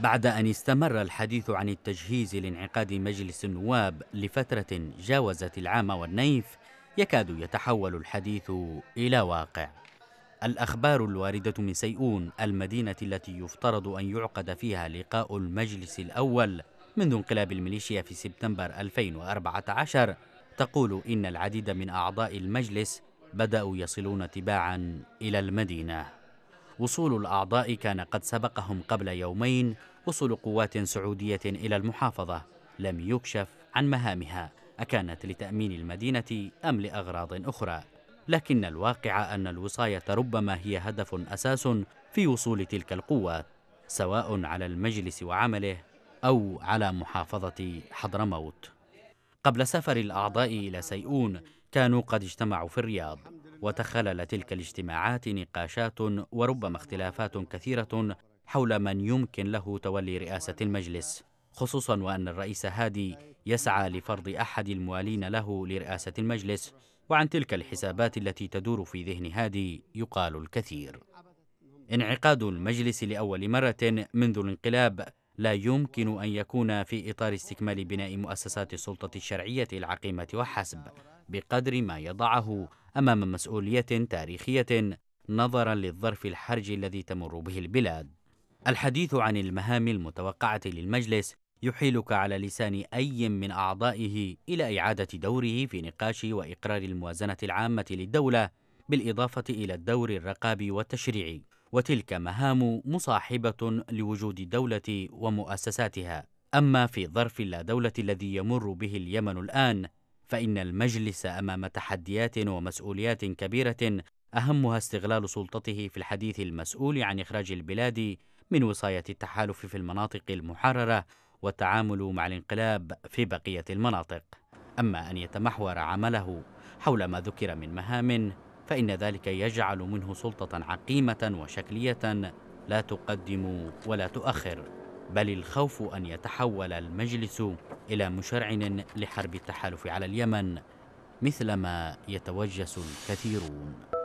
بعد أن استمر الحديث عن التجهيز لانعقاد مجلس النواب لفترة جاوزت العام والنيف يكاد يتحول الحديث إلى واقع الأخبار الواردة من سيئون المدينة التي يفترض أن يعقد فيها لقاء المجلس الأول منذ انقلاب الميليشيا في سبتمبر 2014 تقول إن العديد من أعضاء المجلس بدأوا يصلون تباعا إلى المدينة وصول الأعضاء كان قد سبقهم قبل يومين وصول قوات سعودية إلى المحافظة لم يكشف عن مهامها أكانت لتأمين المدينة أم لأغراض أخرى لكن الواقع أن الوصاية ربما هي هدف أساس في وصول تلك القوات سواء على المجلس وعمله أو على محافظة حضرموت قبل سفر الأعضاء إلى سيئون كانوا قد اجتمعوا في الرياض وتخلل تلك الاجتماعات نقاشات وربما اختلافات كثيرة حول من يمكن له تولي رئاسة المجلس خصوصا وأن الرئيس هادي يسعى لفرض أحد الموالين له لرئاسة المجلس وعن تلك الحسابات التي تدور في ذهن هادي يقال الكثير انعقاد المجلس لأول مرة منذ الانقلاب لا يمكن أن يكون في إطار استكمال بناء مؤسسات السلطة الشرعية العقيمة وحسب بقدر ما يضعه أمام مسؤولية تاريخية نظرا للظرف الحرج الذي تمر به البلاد. الحديث عن المهام المتوقعة للمجلس يحيلك على لسان أي من أعضائه إلى إعادة دوره في نقاش وإقرار الموازنة العامة للدولة بالإضافة إلى الدور الرقابي والتشريعي وتلك مهام مصاحبة لوجود الدولة ومؤسساتها أما في ظرف اللا دولة الذي يمر به اليمن الآن فإن المجلس أمام تحديات ومسؤوليات كبيرة أهمها استغلال سلطته في الحديث المسؤول عن إخراج البلاد من وصاية التحالف في المناطق المحررة والتعامل مع الانقلاب في بقية المناطق أما أن يتمحور عمله حول ما ذكر من مهام فإن ذلك يجعل منه سلطة عقيمة وشكلية لا تقدم ولا تؤخر بل الخوف أن يتحول المجلس إلى مشرعن لحرب التحالف على اليمن مثلما يتوجس الكثيرون